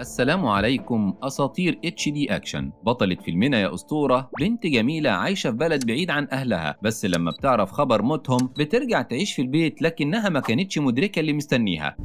السلام عليكم اساطير اتش دي اكشن بطلة فيلمنا يا اسطوره بنت جميله عايشه في بلد بعيد عن اهلها بس لما بتعرف خبر موتهم بترجع تعيش في البيت لكنها ما كانتش مدركه اللي مستنيها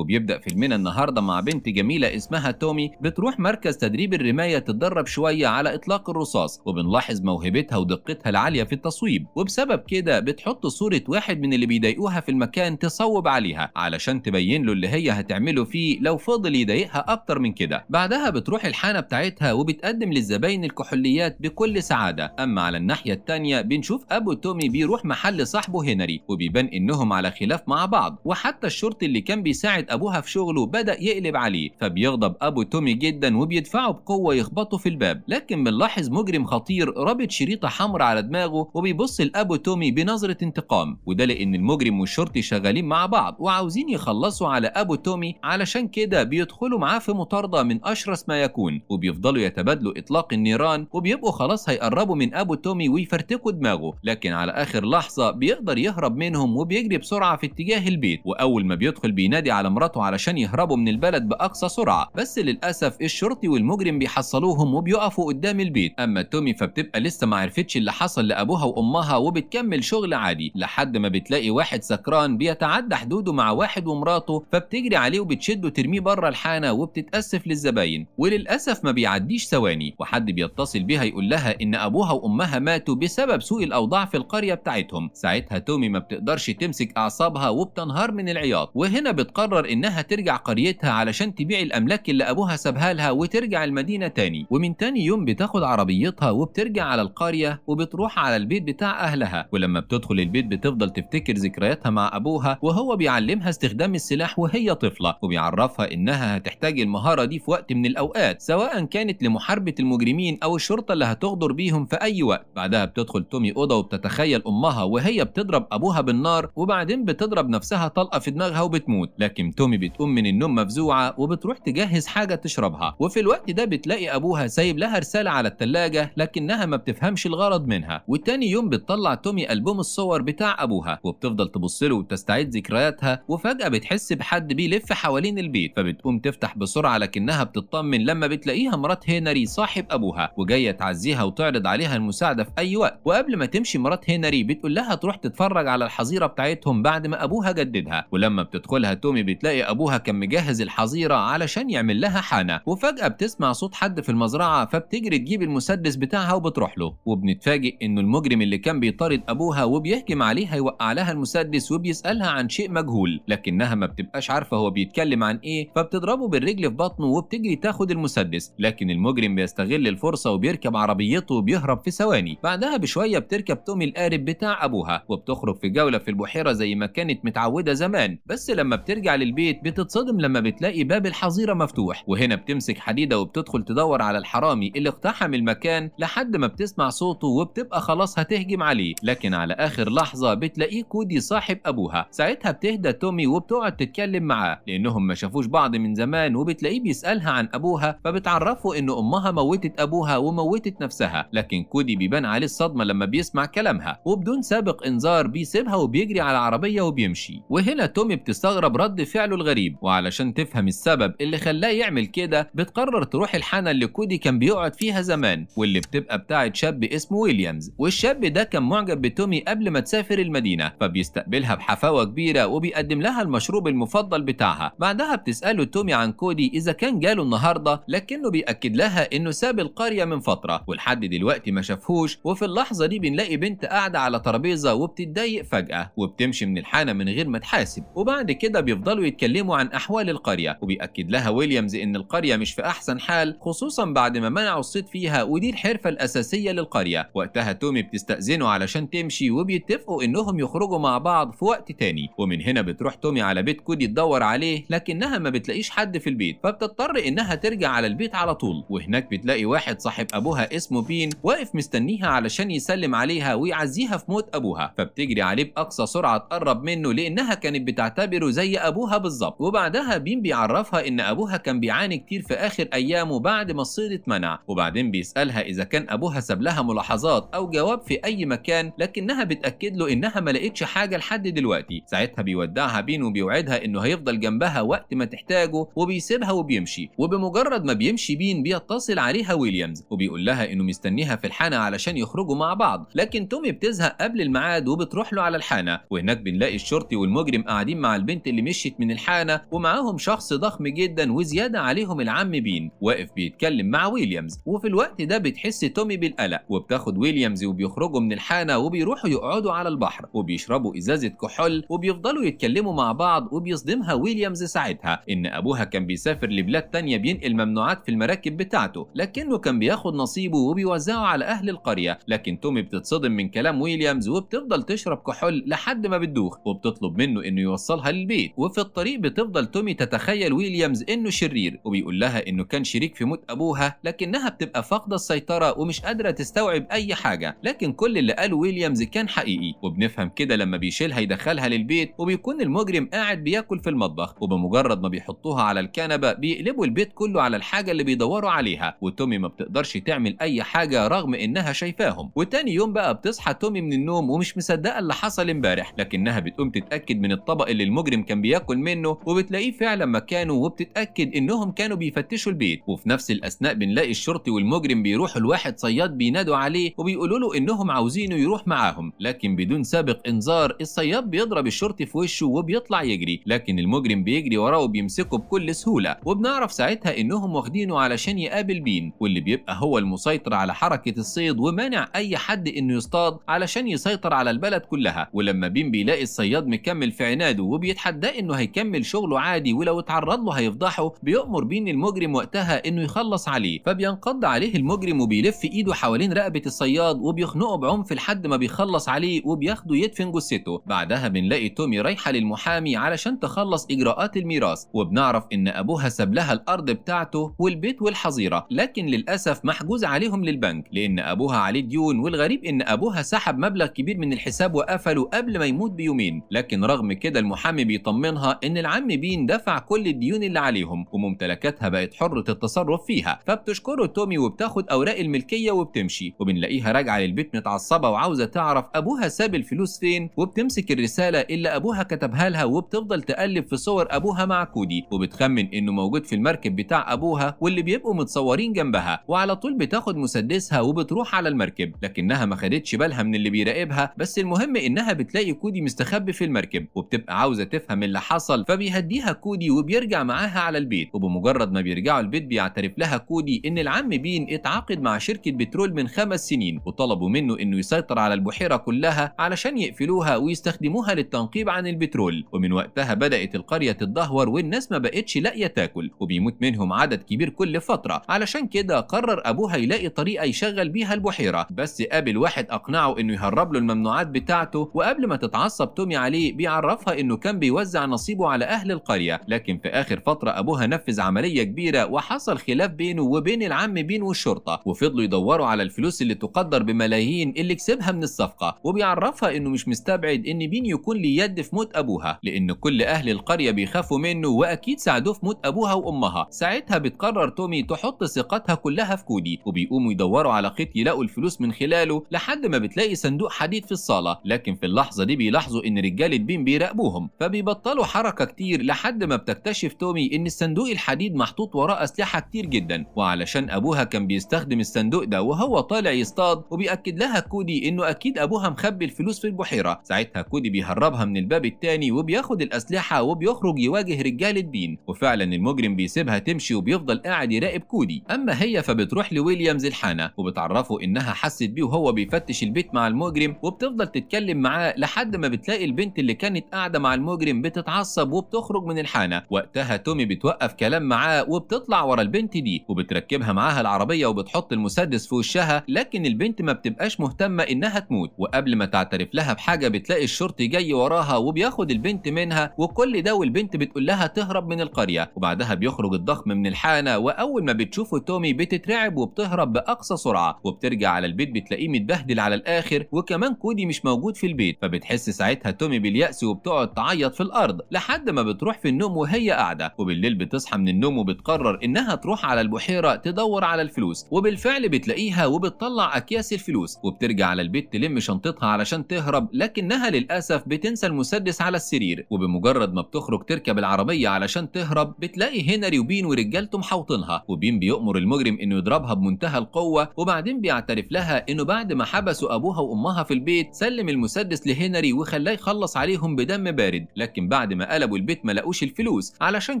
وبيبدأ فيلمنا النهاردة مع بنت جميلة اسمها تومي بتروح مركز تدريب الرماية تتدرب شوية على إطلاق الرصاص وبنلاحظ موهبتها ودقتها العالية في التصويب وبسبب كده بتحط صورة واحد من اللي بيضايقوها في المكان تصوب عليها علشان تبين له اللي هي هتعمله فيه لو فضل يضايقها أكتر من كده بعدها بتروح الحانة بتاعتها وبتقدم للزباين الكحوليات بكل سعادة أما على الناحية التانية بنشوف أبو تومي بيروح محل صاحبه هنري وبيبان إنهم على خلاف مع بعض وحتى الشرطي اللي كان بيساعد ابوها في شغله بدا يقلب عليه فبيغضب ابو تومي جدا وبيدفعه بقوه يخبطه في الباب لكن بنلاحظ مجرم خطير رابط شريطه حمراء على دماغه وبيبص لابو تومي بنظره انتقام وده لان المجرم والشرطي شغالين مع بعض وعاوزين يخلصوا على ابو تومي علشان كده بيدخلوا معاه في مطارده من اشرس ما يكون وبيفضلوا يتبادلوا اطلاق النيران وبيبقوا خلاص هيقربوا من ابو تومي ويفرتكوا دماغه لكن على اخر لحظه بيقدر يهرب منهم وبيجري بسرعه في اتجاه البيت واول ما بيدخل بينادي على ومراته علشان يهربوا من البلد باقصى سرعه بس للاسف الشرطي والمجرم بيحصلوهم وبيقفوا قدام البيت اما تومي فبتبقى لسه ما عرفتش اللي حصل لابوها وامها وبتكمل شغل عادي لحد ما بتلاقي واحد سكران بيتعدى حدوده مع واحد ومراته فبتجري عليه وبتشده ترميه بره الحانه وبتتاسف للزباين وللاسف ما بيعديش ثواني وحد بيتصل بيها يقول لها ان ابوها وامها ماتوا بسبب سوء الاوضاع في القريه بتاعتهم ساعتها تومي ما بتقدرش تمسك اعصابها وبتنهار من العياط وهنا بتقرر انها ترجع قريتها علشان تبيع الاملاك اللي ابوها سابها لها وترجع المدينه تاني ومن تاني يوم بتاخد عربيتها وبترجع على القريه وبتروح على البيت بتاع اهلها ولما بتدخل البيت بتفضل تفتكر ذكرياتها مع ابوها وهو بيعلمها استخدام السلاح وهي طفله وبيعرفها انها هتحتاج المهاره دي في وقت من الاوقات سواء كانت لمحاربه المجرمين او الشرطه اللي هتغدر بيهم في اي وقت بعدها بتدخل تومي اوضه وبتتخيل امها وهي بتضرب ابوها بالنار وبعدين بتضرب نفسها طلقه في دماغها وبتموت لكن تومي بتقوم من النوم مفزوعه وبتروح تجهز حاجه تشربها وفي الوقت ده بتلاقي ابوها سايب لها رساله على التلاجة لكنها ما بتفهمش الغرض منها وتاني يوم بتطلع تومي البوم الصور بتاع ابوها وبتفضل تبص له وتستعيد ذكرياتها وفجاه بتحس بحد بيلف حوالين البيت فبتقوم تفتح بسرعه لكنها بتطمن لما بتلاقيها مرات هنري صاحب ابوها وجايه تعزيها وتعرض عليها المساعده في اي وقت وقبل ما تمشي مرات هنري بتقول لها تروح تتفرج على الحظيره بتاعتهم بعد ما ابوها جددها ولما بتدخلها تومي بت بتلاقي ابوها كان مجهز الحظيره علشان يعمل لها حانه وفجاه بتسمع صوت حد في المزرعه فبتجري تجيب المسدس بتاعها وبتروح له وبنتفاجئ انه المجرم اللي كان بيطارد ابوها وبيهجم عليها يوقع لها المسدس وبيسالها عن شيء مجهول لكنها ما بتبقاش عارفه هو بيتكلم عن ايه فبتضربه بالرجل في بطنه وبتجري تاخد المسدس لكن المجرم بيستغل الفرصه وبيركب عربيته وبيهرب في ثواني بعدها بشويه بتركب تومي القارب بتاع ابوها وبتخرج في جوله في البحيره زي ما كانت متعوده زمان بس لما بترجع لل البيت بتتصدم لما بتلاقي باب الحظيره مفتوح وهنا بتمسك حديده وبتدخل تدور على الحرامي اللي اقتحم المكان لحد ما بتسمع صوته وبتبقى خلاص هتهجم عليه لكن على اخر لحظه بتلاقيه كودي صاحب ابوها ساعتها بتهدى تومي وبتقعد تتكلم معاه لانهم ما شافوش بعض من زمان وبتلاقيه بيسالها عن ابوها فبتعرفه ان امها موتت ابوها وموتت نفسها لكن كودي بيبان عليه الصدمه لما بيسمع كلامها وبدون سابق انذار بيسيبها وبيجري على العربيه وبيمشي وهنا تومي بتستغرب رد فعل فعله الغريب وعلشان تفهم السبب اللي خلاه يعمل كده بتقرر تروح الحانة اللي كودي كان بيقعد فيها زمان واللي بتبقى بتاعت شاب اسمه ويليامز والشاب ده كان معجب بتومي قبل ما تسافر المدينة فبيستقبلها بحفاوة كبيرة وبيقدم لها المشروب المفضل بتاعها بعدها بتسأله تومي عن كودي إذا كان جاله النهاردة لكنه بيأكد لها إنه ساب القرية من فترة ولحد دلوقتي ما شافهوش وفي اللحظة دي بنلاقي بنت قاعدة على ترابيزة وبتتضايق فجأة وبتمشي من الحانة من غير ما تحاسب وبعد كده بيفضلوا بيتكلموا عن أحوال القرية وبيأكد لها ويليامز إن القرية مش في أحسن حال خصوصا بعد ما منعوا الصيد فيها ودي الحرفة الأساسية للقرية وقتها تومي بتستأذنه علشان تمشي وبيتفقوا إنهم يخرجوا مع بعض في وقت تاني ومن هنا بتروح تومي على بيت كودي تدور عليه لكنها ما بتلاقيش حد في البيت فبتضطر إنها ترجع على البيت على طول وهناك بتلاقي واحد صاحب أبوها اسمه بين واقف مستنيها علشان يسلم عليها ويعزيها في موت أبوها فبتجري عليه بأقصى سرعة تقرب منه لأنها كانت بتعتبره زي أبوها بالظبط وبعدها بين بيعرفها ان ابوها كان بيعاني كتير في اخر ايامه بعد ما الصيد اتمنع وبعدين بيسالها اذا كان ابوها ساب لها ملاحظات او جواب في اي مكان لكنها بتاكد له انها ما لقتش حاجه لحد دلوقتي ساعتها بيودعها بين وبيوعدها انه هيفضل جنبها وقت ما تحتاجه وبيسيبها وبيمشي وبمجرد ما بيمشي بين بيتصل عليها ويليامز وبيقول لها انه مستنيها في الحانه علشان يخرجوا مع بعض لكن تومي بتزهق قبل الميعاد وبتروح له على الحانه وهناك بنلاقي الشرطي والمجرم قاعدين مع البنت اللي مشيت من من الحانة ومعاهم شخص ضخم جدا وزيادة عليهم العم بين واقف بيتكلم مع ويليامز وفي الوقت ده بتحس تومي بالقلق وبتاخد ويليامز وبيخرجوا من الحانة وبيروحوا يقعدوا على البحر وبيشربوا إزازة كحول وبيفضلوا يتكلموا مع بعض وبيصدمها ويليامز ساعتها إن أبوها كان بيسافر لبلاد تانية بينقل ممنوعات في المراكب بتاعته لكنه كان بياخد نصيبه وبيوزعه على أهل القرية لكن تومي بتتصدم من كلام ويليامز وبتفضل تشرب كحول لحد ما بتدوخ وبتطلب منه إنه يوصلها للبيت وفي الطريق الطريق بتفضل تومي تتخيل ويليامز انه شرير وبيقول لها انه كان شريك في موت ابوها لكنها بتبقى فاقده السيطره ومش قادره تستوعب اي حاجه لكن كل اللي قاله ويليامز كان حقيقي وبنفهم كده لما بيشيلها يدخلها للبيت وبيكون المجرم قاعد بياكل في المطبخ وبمجرد ما بيحطوها على الكنبه بيقلبوا البيت كله على الحاجه اللي بيدوروا عليها وتومي ما بتقدرش تعمل اي حاجه رغم انها شايفاهم وتاني يوم بقى بتصحى تومي من النوم ومش مصدقه اللي حصل امبارح لكنها بتقوم تتاكد من الطبق اللي المجرم كان بياكل منه وبتلاقيه فعلا مكانه وبتتاكد انهم كانوا بيفتشوا البيت وفي نفس الاثناء بنلاقي الشرطي والمجرم بيروحوا لواحد صياد بينادوا عليه وبيقولوا له انهم عاوزينه يروح معاهم لكن بدون سابق انذار الصياد بيضرب الشرطي في وشه وبيطلع يجري لكن المجرم بيجري وراه وبيمسكه بكل سهوله وبنعرف ساعتها انهم واخدينه علشان يقابل بين واللي بيبقى هو المسيطر على حركه الصيد ومانع اي حد انه يصطاد علشان يسيطر على البلد كلها ولما بين بيلاقي الصياد مكمل في عناده وبيتحداه انه هي هيكمل شغله عادي ولو اتعرض له هيفضحه بيؤمر بيه المجرم وقتها انه يخلص عليه فبينقض عليه المجرم وبيلف ايده حوالين رقبه الصياد وبيخنقه بعنف لحد ما بيخلص عليه وبياخده يدفن جثته بعدها بنلاقي تومي رايحه للمحامي علشان تخلص اجراءات الميراث وبنعرف ان ابوها ساب لها الارض بتاعته والبيت والحظيره لكن للاسف محجوز عليهم للبنك لان ابوها عليه ديون والغريب ان ابوها سحب مبلغ كبير من الحساب وقفله قبل ما يموت بيومين لكن رغم كده المحامي بيطمنها ان العم بين دفع كل الديون اللي عليهم وممتلكاتها بقت حرة التصرف فيها فبتشكره تومي وبتاخد اوراق الملكية وبتمشي وبنلاقيها راجعة للبيت متعصبة وعاوزة تعرف ابوها ساب الفلوس فين وبتمسك الرسالة اللي ابوها كتبها لها وبتفضل تقلب في صور ابوها مع كودي وبتخمن انه موجود في المركب بتاع ابوها واللي بيبقوا متصورين جنبها وعلى طول بتاخد مسدسها وبتروح على المركب لكنها ما خدتش بالها من اللي بيراقبها بس المهم انها بتلاقي كودي مستخبي في المركب وبتبقى عاوزة تفهم اللي حصل حصل فبيهديها كودي وبيرجع معاها على البيت وبمجرد ما بيرجعوا البيت بيعترف لها كودي ان العم بين اتعاقد مع شركه بترول من خمس سنين وطلبوا منه انه يسيطر على البحيره كلها علشان يقفلوها ويستخدموها للتنقيب عن البترول ومن وقتها بدات القريه تتدهور والناس ما بقتش لاقيه تاكل وبيموت منهم عدد كبير كل فتره علشان كده قرر ابوها يلاقي طريقه يشغل بيها البحيره بس قابل واحد اقنعه انه يهرب له الممنوعات بتاعته وقبل ما تتعصب تومي عليه بيعرفها انه كان بيوزع نصيبه تغيبه على أهل القرية لكن في آخر فترة أبوها نفذ عملية كبيرة وحصل خلاف بينه وبين العم بين والشرطة وفضلوا يدوروا على الفلوس اللي تقدر بملايين اللي كسبها من الصفقة وبيعرفها إنه مش مستبعد إن بين يكون ليه يد في موت أبوها لأن كل أهل القرية بيخافوا منه وأكيد ساعدوه في موت أبوها وأمها ساعتها بتقرر تومي تحط ثقتها كلها في كودي وبيقوموا يدوروا على خيط يلاقوا الفلوس من خلاله لحد ما بتلاقي صندوق حديد في الصالة لكن في اللحظة دي بيلاحظوا إن رجالة بين بيراقبوهم فبيبطلوا حركة حركة كتير لحد ما بتكتشف تومي إن الصندوق الحديد محطوط وراه أسلحة كتير جدا وعلشان أبوها كان بيستخدم الصندوق ده وهو طالع يصطاد وبيأكد لها كودي إنه أكيد أبوها مخبي الفلوس في البحيرة ساعتها كودي بيهربها من الباب التاني وبياخد الأسلحة وبيخرج يواجه رجالة الدين وفعلا المجرم بيسيبها تمشي وبيفضل قاعد يراقب كودي أما هي فبتروح لويليامز الحانة وبتعرفه إنها حست بيه وهو بيفتش البيت مع المجرم وبتفضل تتكلم معاه لحد ما بتلاقي البنت اللي كانت قاعدة مع المجرم بتتعصب بتتعصب وبتخرج من الحانه وقتها تومي بتوقف كلام معاه وبتطلع ورا البنت دي وبتركبها معاها العربيه وبتحط المسدس في وشها لكن البنت ما بتبقاش مهتمه انها تموت وقبل ما تعترف لها بحاجه بتلاقي الشرطي جاي وراها وبياخد البنت منها وكل ده والبنت بتقول لها تهرب من القريه وبعدها بيخرج الضخم من الحانه واول ما بتشوفه تومي بتترعب وبتهرب باقصى سرعه وبترجع على البيت بتلاقيه متبهدل على الاخر وكمان كودي مش موجود في البيت فبتحس ساعتها تومي بالياس وبتقعد تعيط في الارض لحد لحد ما بتروح في النوم وهي قاعده وبالليل بتصحى من النوم وبتقرر انها تروح على البحيره تدور على الفلوس وبالفعل بتلاقيها وبتطلع اكياس الفلوس وبترجع على البيت تلم شنطتها علشان تهرب لكنها للاسف بتنسى المسدس على السرير وبمجرد ما بتخرج تركب العربيه علشان تهرب بتلاقي هنري وبين ورجالته محوطينها وبين بيأمر المجرم انه يضربها بمنتهى القوه وبعدين بيعترف لها انه بعد ما حبسوا ابوها وامها في البيت سلم المسدس لهنري وخلاه يخلص عليهم بدم بارد لكن بعد ما قال وقلبوا البيت ما لقوش الفلوس علشان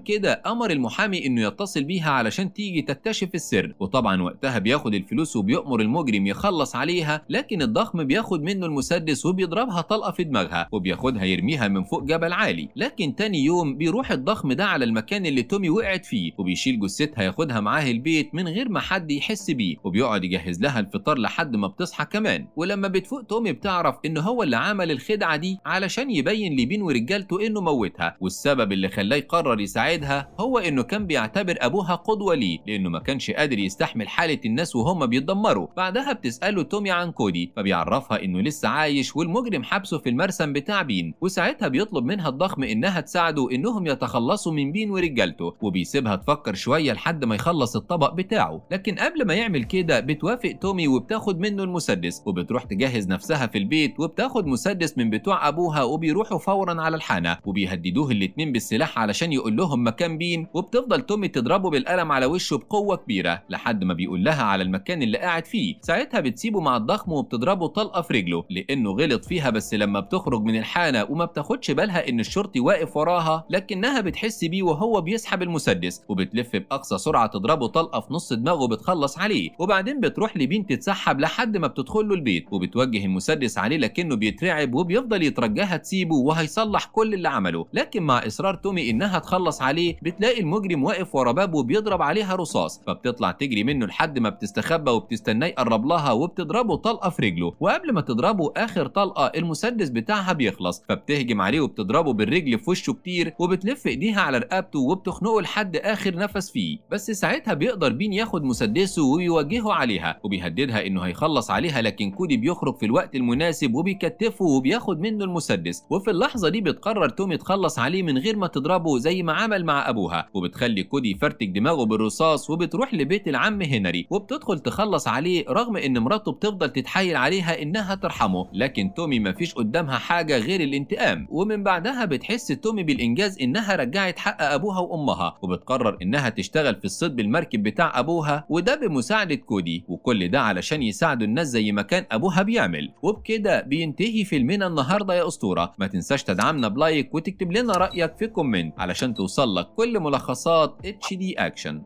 كده امر المحامي انه يتصل بيها علشان تيجي تكتشف السر وطبعا وقتها بياخد الفلوس وبيأمر المجرم يخلص عليها لكن الضخم بياخد منه المسدس وبيضربها طلقه في دماغها وبياخدها يرميها من فوق جبل عالي لكن تاني يوم بيروح الضخم ده على المكان اللي تومي وقعت فيه وبيشيل جثتها ياخدها معاه البيت من غير ما حد يحس بيه وبيقعد يجهز لها الفطار لحد ما بتصحى كمان ولما بتفوق تومي بتعرف ان هو اللي عمل الخدعه دي علشان يبين لبين ورجالته انه موتها حياتها والسبب اللي خلاه يقرر يساعدها هو انه كان بيعتبر ابوها قدوه ليه لانه ما كانش قادر يستحمل حاله الناس وهم بيتدمروا بعدها بتساله تومي عن كودي فبيعرفها انه لسه عايش والمجرم حبسه في المرسم بتاع بين وساعتها بيطلب منها الضخم انها تساعده انهم يتخلصوا من بين ورجالته وبيسيبها تفكر شويه لحد ما يخلص الطبق بتاعه لكن قبل ما يعمل كده بتوافق تومي وبتاخد منه المسدس وبتروح تجهز نفسها في البيت وبتاخد مسدس من بتوع ابوها وبيروحوا فورا على الحانه وبيهدي بيدوه الاتنين بالسلاح علشان يقول لهم مكان بين وبتفضل تومي تضربه بالقلم على وشه بقوه كبيره لحد ما بيقول لها على المكان اللي قاعد فيه ساعتها بتسيبه مع الضخم وبتضربه طلقه في رجله لانه غلط فيها بس لما بتخرج من الحانه وما بتاخدش بالها ان الشرطي واقف وراها لكنها بتحس بيه وهو بيسحب المسدس وبتلف باقصى سرعه تضربه طلقه في نص دماغه وبتخلص عليه وبعدين بتروح لبين تتسحب لحد ما بتدخل له البيت وبتوجه المسدس عليه لكنه بيترعب وبيفضل يترجاها تسيبه وهيصلح كل اللي عمله لكن مع اصرار تومي انها تخلص عليه بتلاقي المجرم واقف ورا بابه وبيضرب عليها رصاص فبتطلع تجري منه لحد ما بتستخبى وبتستناه يقرب لها وبتضربه طلقه في رجله وقبل ما تضربه اخر طلقه المسدس بتاعها بيخلص فبتهجم عليه وبتضربه بالرجل في وشه كتير وبتلف ايديها على رقبته وبتخنقه لحد اخر نفس فيه بس ساعتها بيقدر بين ياخد مسدسه ويوجهه عليها وبيهددها انه هيخلص عليها لكن كودي بيخرج في الوقت المناسب وبيكتفه وبياخد منه المسدس وفي اللحظه دي بتقرر تومي تخلص تخلص عليه من غير ما تضربه زي ما عمل مع ابوها وبتخلي كودي يفرتك دماغه بالرصاص وبتروح لبيت العم هنري وبتدخل تخلص عليه رغم ان مراته بتفضل تتحايل عليها انها ترحمه لكن تومي ما فيش قدامها حاجه غير الانتقام ومن بعدها بتحس تومي بالانجاز انها رجعت حق ابوها وامها وبتقرر انها تشتغل في الصيد بالمركب بتاع ابوها وده بمساعده كودي وكل ده علشان يساعدوا الناس زي ما كان ابوها بيعمل وبكده بينتهي فيلمنا النهارده يا اسطوره ما تنساش تدعمنا بلايك وتكتب لنا لنا رأيك في كومنت علشان توصل لك كل ملخصات اتش دي اكشن